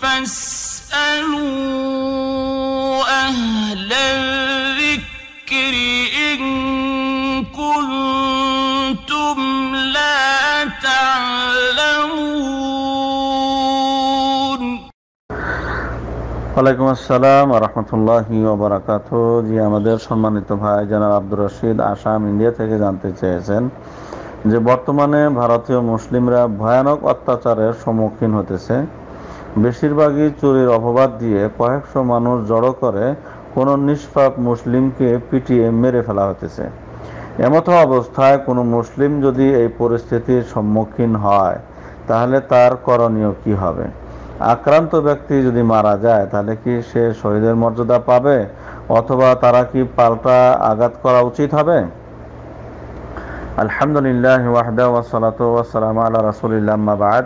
فاسألوا أهل الذكر إن كنتم لا تعلمون ওয়ালাইকুম আসসালাম রহমতুল্লাহ ওবরাকাত জি আমাদের সম্মানিত ভাই জনাব আব্দুর রশিদ আসাম ইন্ডিয়া থেকে জানতে চেয়েছেন যে বর্তমানে ভারতীয় মুসলিমরা ভয়ানক অত্যাচারের সম্মুখীন হতেছে বেশিরভাগই চুরির অপবাদ দিয়ে কয়েকশো মানুষ জড়ো করে কোনো নিষ্পাপ মুসলিমকে পিটিয়ে মেরে ফেলা হতেছে এমত অবস্থায় কোনো মুসলিম যদি এই পরিস্থিতির সম্মুখীন হয় তাহলে তার করণীয় কি হবে আক্রান্ত ব্যক্তি যদি মারা যায় তাহলে কি সে শহীদের মর্যাদা পাবে অথবা তারা কি পাল্টা আঘাত করা উচিত হবে আলহামদুলিল্লাহ ওয়াহদা ওয়াসালাত ওয়াসালাম আল্লাহ রাসুলিল্লাহমাবাদ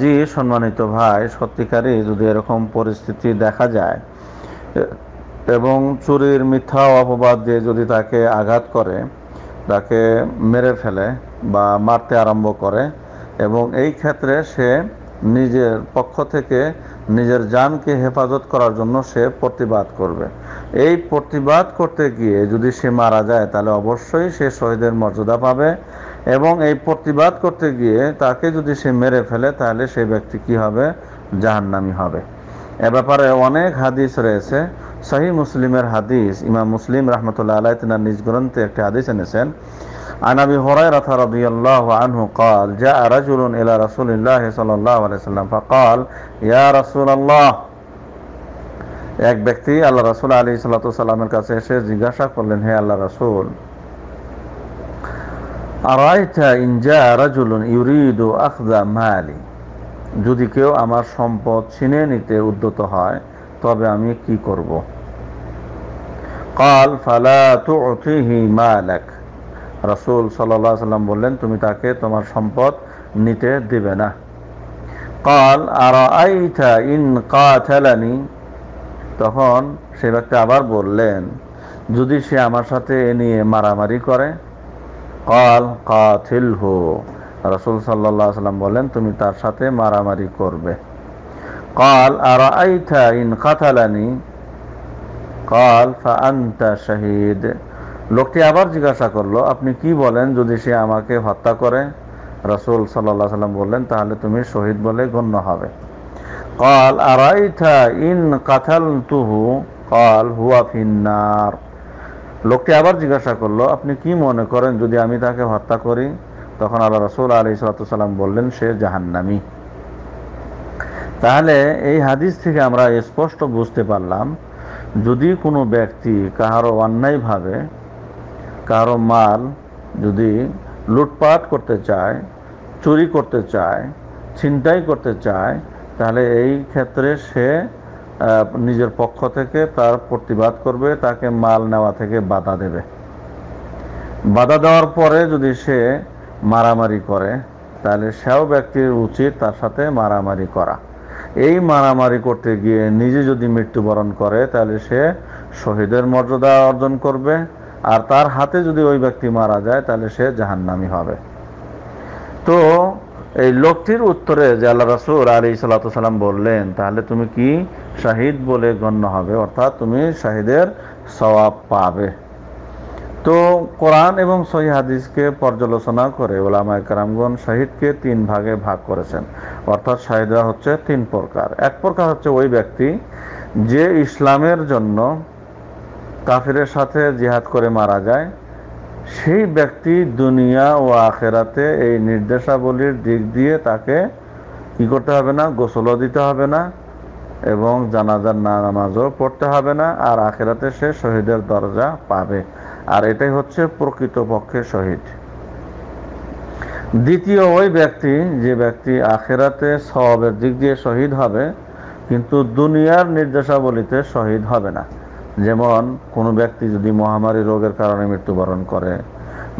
জি সম্মানিত ভাই সত্যিকারই যদি এরকম পরিস্থিতি দেখা যায় এবং চুরির মিথ্যা অপবাদ দিয়ে যদি তাকে আঘাত করে তাকে মেরে ফেলে বা মারতে আরম্ভ করে এবং এই ক্ষেত্রে সে নিজের পক্ষ থেকে নিজের জানকে হেফাজত করার জন্য সে প্রতিবাদ করবে এই প্রতিবাদ করতে গিয়ে যদি সে মারা যায় তাহলে অবশ্যই সে শহীদের মর্যাদা পাবে এবং এই প্রতিবাদ করতে গিয়ে তাকে যদি সে মেরে ফেলে তাহলে সেই ব্যক্তি কি হবে জাহান্নামি হবে এ ব্যাপারে অনেক হাদিস রয়েছে শাহী মুসলিমের হাদিস ইমাম মুসলিম রহমতুল্লাহ আলাই তিনার নিজ গ্রন্থে একটি হাদিস এনেছেন عن أبي رضي الله عنه قال جاء رجل رسول الله صلى الله عليه وسلم فقال يا رسول الله এক ব্যক্তি আল্লাহ রসুল কাছে এসে জিজ্ঞাসা করলেন হে যদি কেউ আমার সম্পদ ছিনে নিতে উদ্যত হয় তবে আমি কি করব কাল ফালা তু মালাক রাসুল সাল্লাহ সাল্লাম বললেন তুমি তাকে তোমার সম্পদ নিতে দেবে না কাল আর আইথা ইন কাথালানি তখন সে ব্যক্তি আবার বললেন যদি সে আমার সাথে এ নিয়ে মারামারি করে কাল কাথিল হো রাসুল সাল্লাহ সাল্লাম বলেন তুমি তার সাথে মারামারি করবে কাল আর আইথা ইন কাথালানি কাল ফা আন্তা শাহিদ লোকটি আবার জিজ্ঞাসা করলো আপনি কি বলেন যদি সে আমাকে হত্যা করে রাসুল সাল্লাহ সাল্লাম বললেন তাহলে তুমি শহীদ বলে গণ্য হবে কল আরাইথা ইন কাথাল তুহু কল হুয়া ফিন্নার লোকটি আবার জিজ্ঞাসা করলো আপনি কি মনে করেন যদি আমি তাকে হত্যা করি তখন আল্লাহ রসুল আলি সালাম বললেন সে জাহান্নামি তাহলে এই হাদিস থেকে আমরা স্পষ্ট বুঝতে পারলাম যদি কোনো ব্যক্তি কাহারও অন্যায়ভাবে কারো মাল যদি লুটপাট করতে চায় চুরি করতে চায় ছিনতাই করতে চায় তাহলে এই ক্ষেত্রে সে নিজের পক্ষ থেকে তার প্রতিবাদ করবে তাকে মাল নেওয়া থেকে বাধা দেবে বাধা দেওয়ার পরে যদি সে মারামারি করে তাহলে সেও ব্যক্তির উচিত তার সাথে মারামারি করা এই মারামারি করতে গিয়ে নিজে যদি মৃত্যুবরণ করে তাহলে সে শহীদের মর্যাদা অর্জন করবে আর তার হাতে যদি ওই ব্যক্তি মারা যায় তাহলে সে জাহান্নামি হবে তো এই লোকটির উত্তরে যে আল্লাহ রাসুর আলী সাল্লাম বললেন তাহলে তুমি কি শাহিদ বলে গণ্য হবে অর্থাৎ তুমি শাহিদের সওয়াব পাবে তো কোরআন এবং সহি হাদিসকে পর্যালোচনা করে ওলামায় কারামগণ শাহিদকে তিন ভাগে ভাগ করেছেন অর্থাৎ শাহিদরা হচ্ছে তিন প্রকার এক প্রকার হচ্ছে ওই ব্যক্তি যে ইসলামের জন্য কাফিরের সাথে জিহাদ করে মারা যায় সেই ব্যক্তি দুনিয়া ও আখেরাতে এই নির্দেশাবলীর দিক দিয়ে তাকে কি করতে হবে না গোসলও দিতে হবে না এবং জানাজার না নামাজও পড়তে হবে না আর আখেরাতে সে শহীদের দরজা পাবে আর এটাই হচ্ছে প্রকৃতপক্ষে শহীদ দ্বিতীয় ওই ব্যক্তি যে ব্যক্তি আখেরাতে সবের দিক দিয়ে শহীদ হবে কিন্তু দুনিয়ার নির্দেশাবলীতে শহীদ হবে না যেমন কোনো ব্যক্তি যদি মহামারী রোগের কারণে মৃত্যুবরণ করে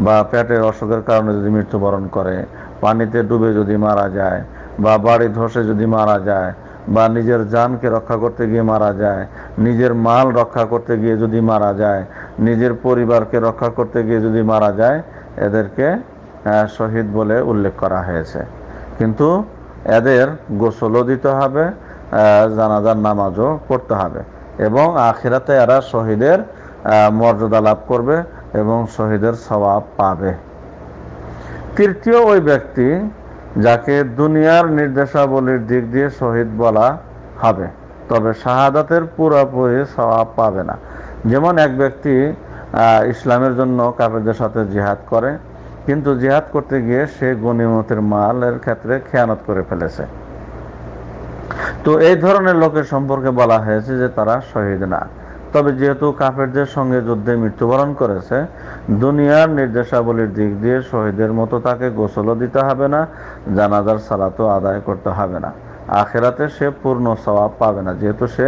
বা পেটের অসুখের কারণে যদি মৃত্যুবরণ করে পানিতে ডুবে যদি মারা যায় বা বাড়ি ধসে যদি মারা যায় বা নিজের জানকে রক্ষা করতে গিয়ে মারা যায় নিজের মাল রক্ষা করতে গিয়ে যদি মারা যায় নিজের পরিবারকে রক্ষা করতে গিয়ে যদি মারা যায় এদেরকে শহীদ বলে উল্লেখ করা হয়েছে কিন্তু এদের গোসলও দিতে হবে জানাজার নামাজও পড়তে হবে এবং আখেরাতে এরা শহীদের মর্যাদা লাভ করবে এবং শহীদের স্বভাব পাবে তৃতীয় ওই ব্যক্তি যাকে দুনিয়ার নির্দেশাবলীর দিক দিয়ে শহীদ বলা হবে তবে শাহাদাতের পুরোপুরি স্বভাব পাবে না যেমন এক ব্যক্তি ইসলামের জন্য কাপেরদের সাথে জিহাদ করে কিন্তু জিহাদ করতে গিয়ে সে গণিমতের মালের ক্ষেত্রে খেয়ানত করে ফেলেছে তো এই ধরনের লোকের সম্পর্কে বলা হয়েছে যে তারা শহীদ না তবে যেহেতু কাফেরদের সঙ্গে যুদ্ধে মৃত্যুবরণ করেছে দুনিয়ার নির্দেশাবলীর দিক দিয়ে শহীদের মতো তাকে গোসলও দিতে হবে না জানাজার সালাতও আদায় করতে হবে না আখেরাতে সে পূর্ণ স্বভাব পাবে না যেহেতু সে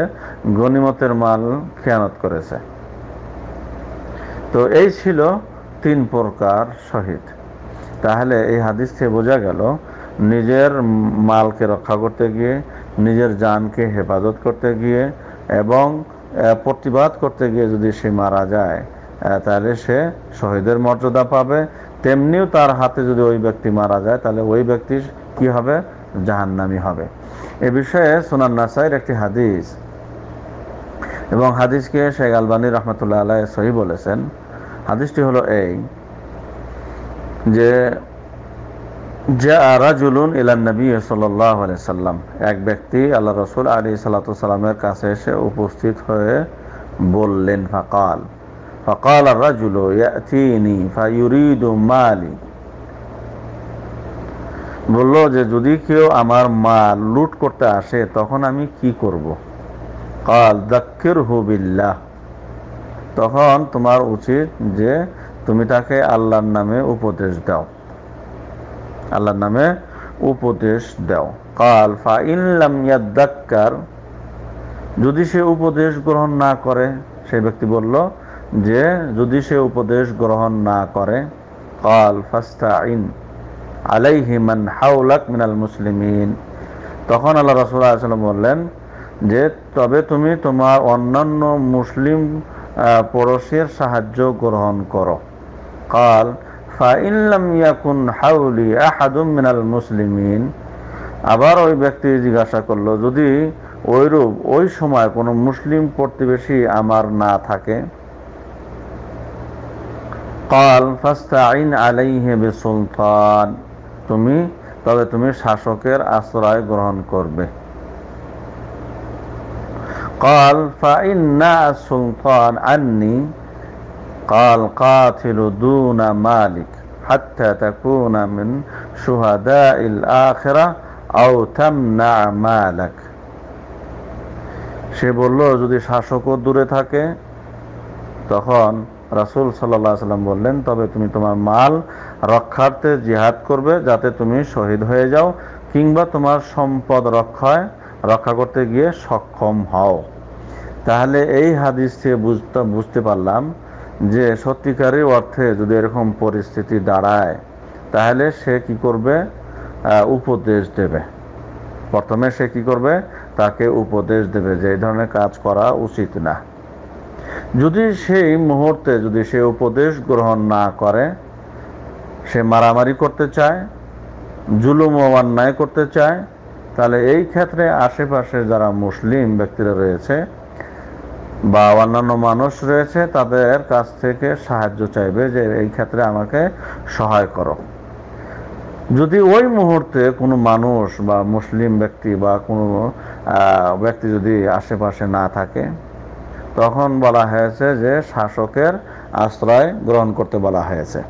গণিমতের মাল খেয়ানত করেছে তো এই ছিল তিন প্রকার শহীদ তাহলে এই হাদিস থেকে বোঝা গেল নিজের মালকে রক্ষা করতে গিয়ে নিজের জানকে হেফাজত করতে গিয়ে এবং প্রতিবাদ করতে গিয়ে যদি সে মারা যায় তাহলে সে শহীদের মর্যাদা পাবে তেমনিও তার হাতে যদি ওই ব্যক্তি মারা যায় তাহলে ওই ব্যক্তির কি হবে জাহান্নামি হবে এ বিষয়ে সোনান নাসাইয়ের একটি হাদিস এবং হাদিসকে শেখ আলবানী রহমতুল্লাহ আলাই সহি বলেছেন হাদিসটি হলো এই যে যা রাজুলুন ইলান নবী সাল্লাহ সাল্লাম এক ব্যক্তি আল্লাহ রসুল আলী সাল্লাতামের কাছে এসে উপস্থিত হয়ে বললেন ফকাল ফকাল রাজুলু ইয়াতিনি ফায়ুরিদু মালি বলল যে যদি কেউ আমার মাল লুট করতে আসে তখন আমি কি করব। কাল দাক্ষির হুবিল্লাহ তখন তোমার উচিত যে তুমি তাকে আল্লাহর নামে উপদেশ দাও আল্লাহর নামে উপদেশ দাও কাল ফা ইল্লাম ইয়াদ্দাক্কার যদি সে উপদেশ গ্রহণ না করে সেই ব্যক্তি বলল যে যদি সে উপদেশ গ্রহণ না করে কাল ফাস্তা ইন আলাইহি মান হাউলাক মিনাল মুসলিমিন তখন আল্লাহ রসুল্লাহ সাল্লাম বললেন যে তবে তুমি তোমার অন্যান্য মুসলিম পড়োশীর সাহায্য গ্রহণ করো কাল ইয়াকুন হাউলি আহাদুম মিনাল মুসলিমিন আবার ওই ব্যক্তি জিজ্ঞাসা করলো যদি ওইরূপ ওই সময় কোনো মুসলিম প্রতিবেশী আমার না থাকে কল আলাই হেবে বিসুলতান তুমি তবে তুমি শাসকের আশ্রয় গ্রহণ করবে কল না সুলতান আননি قال قاتل دون مالك حتى تكون من شهداء الآخرة أو تمنع مالك সে বলল যদি শাসকও দূরে থাকে তখন রাসুল সাল্লাহ সাল্লাম বললেন তবে তুমি তোমার মাল রক্ষার্থে জিহাদ করবে যাতে তুমি শহীদ হয়ে যাও কিংবা তোমার সম্পদ রক্ষায় রক্ষা করতে গিয়ে সক্ষম হও তাহলে এই হাদিস থেকে বুঝতে বুঝতে পারলাম যে সত্যিকারই অর্থে যদি এরকম পরিস্থিতি দাঁড়ায় তাহলে সে কি করবে উপদেশ দেবে প্রথমে সে কি করবে তাকে উপদেশ দেবে যে এই ধরনের কাজ করা উচিত না যদি সেই মুহূর্তে যদি সে উপদেশ গ্রহণ না করে সে মারামারি করতে চায় জুলুম ও অন্যায় করতে চায় তাহলে এই ক্ষেত্রে আশেপাশে যারা মুসলিম ব্যক্তিরা রয়েছে বা অন্যান্য মানুষ রয়েছে তাদের কাছ থেকে সাহায্য চাইবে যে এই ক্ষেত্রে আমাকে সহায় করো যদি ওই মুহূর্তে কোনো মানুষ বা মুসলিম ব্যক্তি বা কোনো ব্যক্তি যদি আশেপাশে না থাকে তখন বলা হয়েছে যে শাসকের আশ্রয় গ্রহণ করতে বলা হয়েছে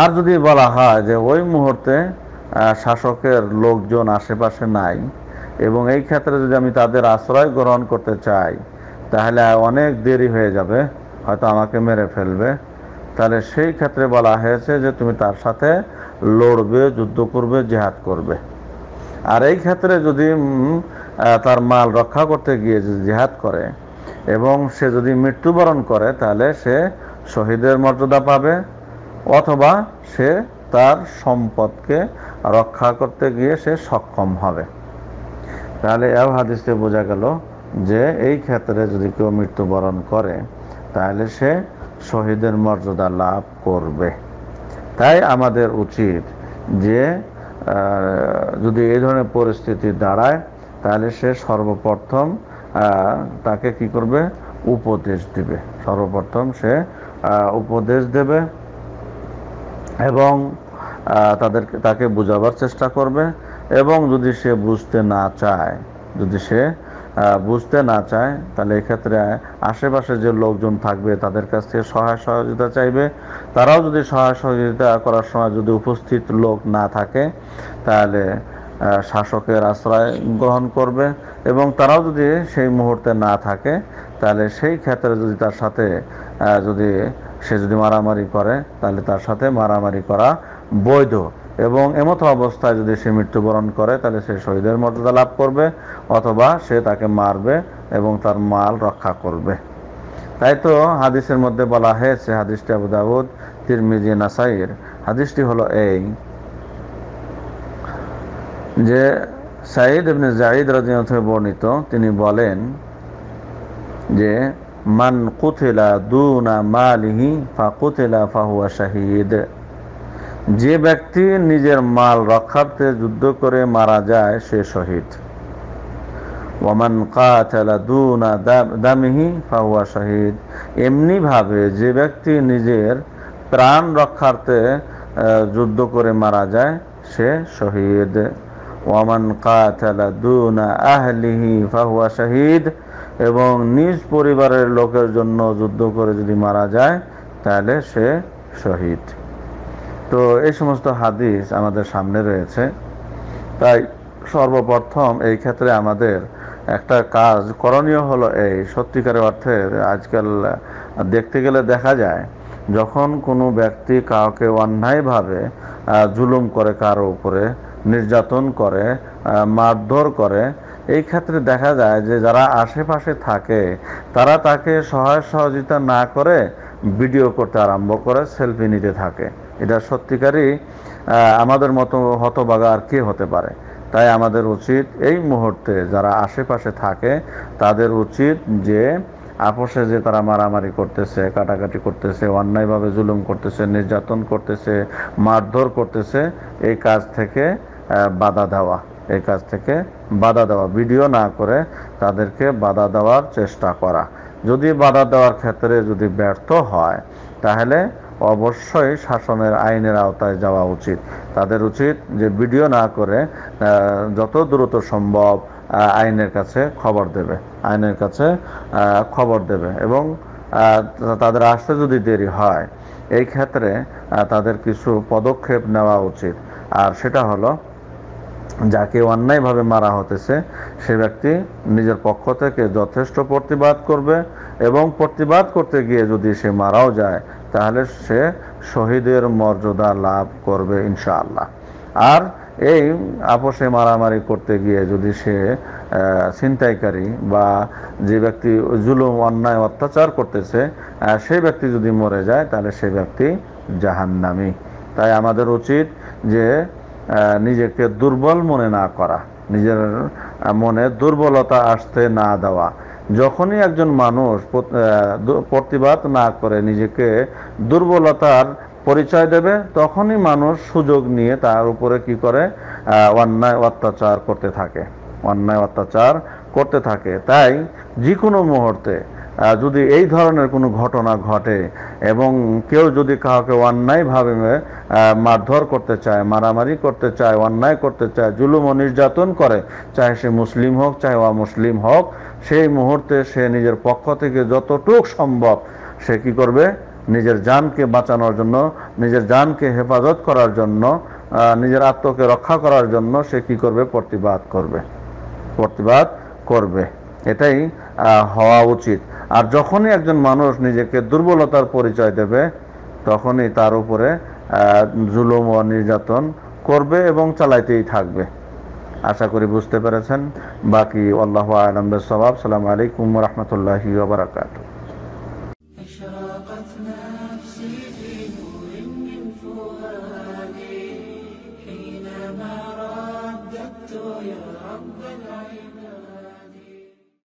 আর যদি বলা হয় যে ওই মুহূর্তে শাসকের লোকজন আশেপাশে নাই এবং এই ক্ষেত্রে যদি আমি তাদের আশ্রয় গ্রহণ করতে চাই তাহলে অনেক দেরি হয়ে যাবে হয়তো আমাকে মেরে ফেলবে তাহলে সেই ক্ষেত্রে বলা হয়েছে যে তুমি তার সাথে লড়বে যুদ্ধ করবে জেহাদ করবে আর এই ক্ষেত্রে যদি তার মাল রক্ষা করতে গিয়ে যদি জেহাদ করে এবং সে যদি মৃত্যুবরণ করে তাহলে সে শহীদের মর্যাদা পাবে অথবা সে তার সম্পদকে রক্ষা করতে গিয়ে সে সক্ষম হবে তাহলে এও হাদিসতে বোঝা গেল যে এই ক্ষেত্রে যদি কেউ মৃত্যুবরণ করে তাহলে সে শহীদের মর্যাদা লাভ করবে তাই আমাদের উচিত যে যদি এই ধরনের পরিস্থিতি দাঁড়ায় তাহলে সে সর্বপ্রথম তাকে কি করবে উপদেশ দেবে সর্বপ্রথম সে উপদেশ দেবে এবং তাদের তাকে বোঝাবার চেষ্টা করবে এবং যদি সে বুঝতে না চায় যদি সে বুঝতে না চায় তাহলে এক্ষেত্রে আশেপাশে যে লোকজন থাকবে তাদের কাছ থেকে সহায় সহযোগিতা চাইবে তারাও যদি সহায় সহযোগিতা করার সময় যদি উপস্থিত লোক না থাকে তাহলে শাসকের আশ্রয় গ্রহণ করবে এবং তারাও যদি সেই মুহূর্তে না থাকে তাহলে সেই ক্ষেত্রে যদি তার সাথে যদি সে যদি মারামারি করে তাহলে তার সাথে মারামারি করা বৈধ এবং এমত অবস্থায় যদি সে মৃত্যুবরণ করে তাহলে সে শহীদের মর্যাদা লাভ করবে অথবা সে তাকে মারবে এবং তার মাল রক্ষা করবে তাই তো হাদিসের মধ্যে বলা হয়েছে হাদিসটি আবু দাউদ তিরমিজি নাসাইর হাদিসটি হলো এই যে সাইদ এমনি জাহিদ থেকে বর্ণিত তিনি বলেন যে মান কুথিলা দুনা মালিহি ফা কুথিলা ফাহুয়া শাহিদ যে ব্যক্তি নিজের মাল রক্ষার্থে যুদ্ধ করে মারা যায় সে শহীদ ওমান কাতালা দুনা দামিহি ফাহুয়া শহীদ এমনিভাবে যে ব্যক্তি নিজের প্রাণ রক্ষার্থে যুদ্ধ করে মারা যায় সে শহীদ ওয়ামান কাতালা দুনা আহলিহি ফাহুয়া শহীদ এবং নিজ পরিবারের লোকের জন্য যুদ্ধ করে যদি মারা যায় তাহলে সে শহীদ তো এই সমস্ত হাদিস আমাদের সামনে রয়েছে তাই সর্বপ্রথম এই ক্ষেত্রে আমাদের একটা কাজ করণীয় হলো এই সত্যিকারের অর্থে আজকাল দেখতে গেলে দেখা যায় যখন কোনো ব্যক্তি কাউকে অন্যায়ভাবে জুলুম করে কারো উপরে নির্যাতন করে মারধর করে এই ক্ষেত্রে দেখা যায় যে যারা আশেপাশে থাকে তারা তাকে সহায় সহযোগিতা না করে ভিডিও করতে আরম্ভ করে সেলফি নিতে থাকে এটা সত্যিকারই আমাদের মতো হতবাগা আর কে হতে পারে তাই আমাদের উচিত এই মুহূর্তে যারা আশেপাশে থাকে তাদের উচিত যে আপোষে যে তারা মারামারি করতেছে কাটাকাটি করতেছে অন্যায়ভাবে জুলুম করতেছে নির্যাতন করতেছে মারধর করতেছে এই কাজ থেকে বাধা দেওয়া এই কাজ থেকে বাধা দেওয়া ভিডিও না করে তাদেরকে বাধা দেওয়ার চেষ্টা করা যদি বাধা দেওয়ার ক্ষেত্রে যদি ব্যর্থ হয় তাহলে অবশ্যই শাসনের আইনের আওতায় যাওয়া উচিত তাদের উচিত যে ভিডিও না করে যত দ্রুত সম্ভব আইনের কাছে খবর দেবে আইনের কাছে খবর দেবে এবং তাদের আসতে যদি দেরি হয় এই ক্ষেত্রে তাদের কিছু পদক্ষেপ নেওয়া উচিত আর সেটা হলো যাকে অন্যায়ভাবে মারা হতেছে সে ব্যক্তি নিজের পক্ষ থেকে যথেষ্ট প্রতিবাদ করবে এবং প্রতিবাদ করতে গিয়ে যদি সে মারাও যায় তাহলে সে শহীদের মর্যাদা লাভ করবে ইনশাআল্লাহ আর এই আপোষে মারামারি করতে গিয়ে যদি সে ছিনতাইকারী বা যে ব্যক্তি জুলুম অন্যায় অত্যাচার করতেছে সেই ব্যক্তি যদি মরে যায় তাহলে সেই ব্যক্তি জাহান্নামি তাই আমাদের উচিত যে নিজেকে দুর্বল মনে না করা নিজের মনে দুর্বলতা আসতে না দেওয়া যখনই একজন মানুষ প্রতিবাদ না করে নিজেকে দুর্বলতার পরিচয় দেবে তখনই মানুষ সুযোগ নিয়ে তার উপরে কি করে অন্যায় অত্যাচার করতে থাকে অন্যায় অত্যাচার করতে থাকে তাই যে কোনো মুহূর্তে যদি এই ধরনের কোনো ঘটনা ঘটে এবং কেউ যদি কাউকে অন্যায়ভাবে মারধর করতে চায় মারামারি করতে চায় অন্যায় করতে চায় জুলুম ও নির্যাতন করে চাহে সে মুসলিম হোক চাহে মুসলিম হোক সেই মুহূর্তে সে নিজের পক্ষ থেকে যতটুক সম্ভব সে কি করবে নিজের জানকে বাঁচানোর জন্য নিজের জানকে হেফাজত করার জন্য নিজের আত্মকে রক্ষা করার জন্য সে কি করবে প্রতিবাদ করবে প্রতিবাদ করবে এটাই হওয়া উচিত আর যখনই একজন মানুষ নিজেকে দুর্বলতার পরিচয় দেবে তখনই তার উপরে জুলুম ও নির্যাতন করবে এবং চালাইতেই থাকবে আশা করি বুঝতে পেরেছেন বাকি আল্লাহ আলম সবাব সালাম আলাইকুম রহমতুল্লাহ বারাকাতু